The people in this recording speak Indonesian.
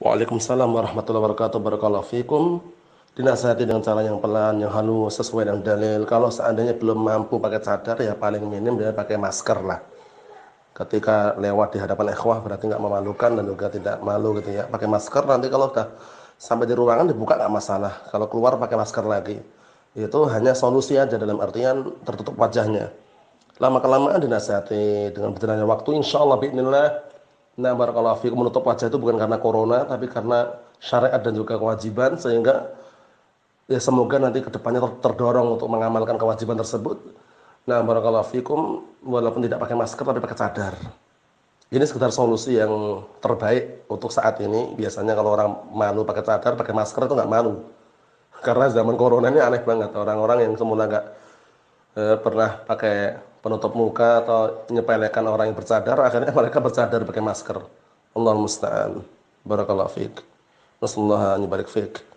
Waalaikumsalam warahmatullahi wabarakatuh. Barakallahu fikum. Dinasihati dengan cara yang pelan, yang halus, sesuai dengan dalil. Kalau seandainya belum mampu pakai cadar, ya paling minim dia pakai masker lah. Ketika lewat di hadapan ikhwah berarti nggak memalukan dan juga tidak malu gitu ya. Pakai masker nanti kalau udah sampai di ruangan dibuka nggak masalah. Kalau keluar pakai masker lagi. Itu hanya solusi aja dalam artian tertutup wajahnya. Lama-kelamaan dinasihati dengan berjalannya waktu, insya Allah, bi'nillah, Nah, barakallahu fiikum menutup wajah itu bukan karena corona tapi karena syariat dan juga kewajiban sehingga ya semoga nanti kedepannya ter terdorong untuk mengamalkan kewajiban tersebut. Nah, barakallahu fiikum walaupun tidak pakai masker tapi pakai cadar. Ini sekedar solusi yang terbaik untuk saat ini. Biasanya kalau orang malu pakai cadar, pakai masker itu nggak malu. Karena zaman corona ini aneh banget. Orang-orang yang semula nggak eh, pernah pakai penutup muka atau menyepelekan orang yang bercadar akhirnya mereka bercadar pakai masker Allah musta'an barakallahu fiqh. Rasulullah an fiqh.